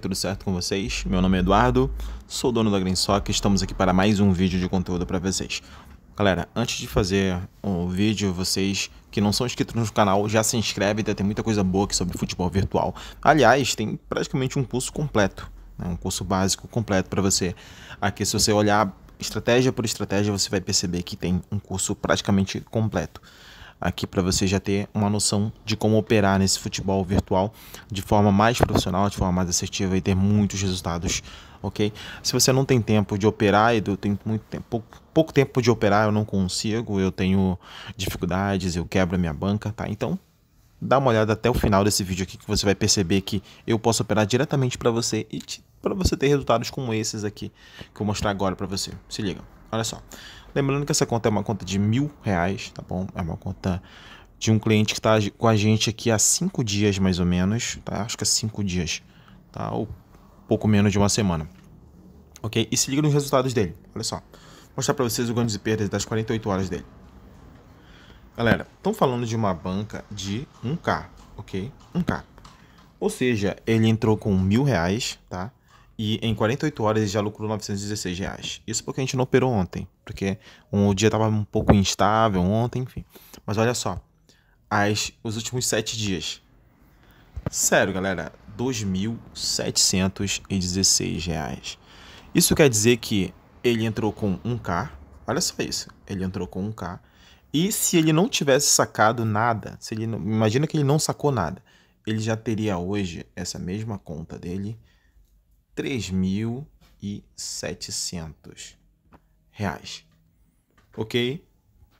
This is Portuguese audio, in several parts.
Tudo certo com vocês? Meu nome é Eduardo, sou dono da GreenSock e estamos aqui para mais um vídeo de conteúdo para vocês. Galera, antes de fazer o vídeo, vocês que não são inscritos no canal, já se inscrevem, tá? tem muita coisa boa aqui sobre futebol virtual. Aliás, tem praticamente um curso completo, né? um curso básico completo para você. Aqui, se você olhar estratégia por estratégia, você vai perceber que tem um curso praticamente completo aqui para você já ter uma noção de como operar nesse futebol virtual de forma mais profissional, de forma mais assertiva e ter muitos resultados, ok? Se você não tem tempo de operar, eu tenho muito tempo, pouco, pouco tempo de operar, eu não consigo, eu tenho dificuldades, eu quebro a minha banca, tá? Então dá uma olhada até o final desse vídeo aqui que você vai perceber que eu posso operar diretamente para você e para você ter resultados como esses aqui que eu vou mostrar agora para você. Se liga. Olha só. Lembrando que essa conta é uma conta de mil reais, tá bom? É uma conta de um cliente que está com a gente aqui há cinco dias, mais ou menos. Tá? Acho que há é cinco dias, tá? Ou pouco menos de uma semana. Ok? E se liga nos resultados dele. Olha só. Vou mostrar para vocês os ganhos e perdas das 48 horas dele. Galera, estão falando de uma banca de 1K, ok? 1K. Ou seja, ele entrou com mil reais, tá? e em 48 horas ele já lucrou 916 reais. Isso porque a gente não operou ontem, porque o dia estava um pouco instável ontem, enfim. Mas olha só, as, os últimos 7 dias. Sério, galera, 2.716 reais. Isso quer dizer que ele entrou com 1K, olha só isso, ele entrou com 1K. E se ele não tivesse sacado nada, se ele, imagina que ele não sacou nada, ele já teria hoje essa mesma conta dele 3.700 reais. Ok?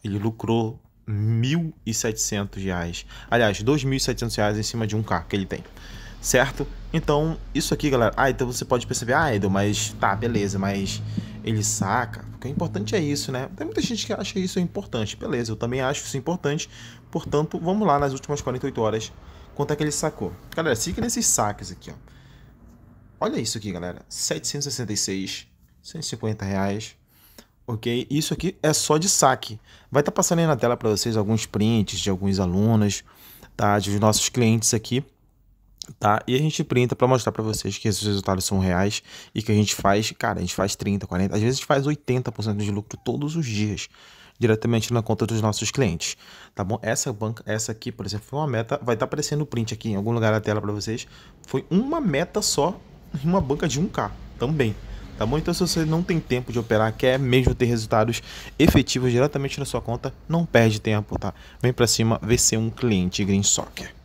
Ele lucrou 1.700 reais. Aliás, 2.700 reais em cima de um carro que ele tem. Certo? Então, isso aqui, galera. Ah, então você pode perceber, ah, Edu, mas tá, beleza, mas ele saca. O que é importante é isso, né? Tem muita gente que acha isso importante. Beleza, eu também acho isso importante. Portanto, vamos lá nas últimas 48 horas. Quanto é que ele sacou? Galera, siga nesses saques aqui, ó. Olha isso aqui, galera. 766, 150 reais. Ok? Isso aqui é só de saque. Vai estar tá passando aí na tela para vocês alguns prints de alguns alunos, tá? De nossos clientes aqui, tá? E a gente printa para mostrar para vocês que esses resultados são reais e que a gente faz, cara, a gente faz 30, 40, às vezes a gente faz 80% de lucro todos os dias diretamente na conta dos nossos clientes, tá bom? Essa banca, essa aqui, por exemplo, foi uma meta, vai estar tá aparecendo o print aqui em algum lugar da tela para vocês. Foi uma meta só em uma banca de 1K também. Tá bom? Então, se você não tem tempo de operar, quer mesmo ter resultados efetivos diretamente na sua conta, não perde tempo, tá? Vem para cima, vê ser é um cliente Green Soccer.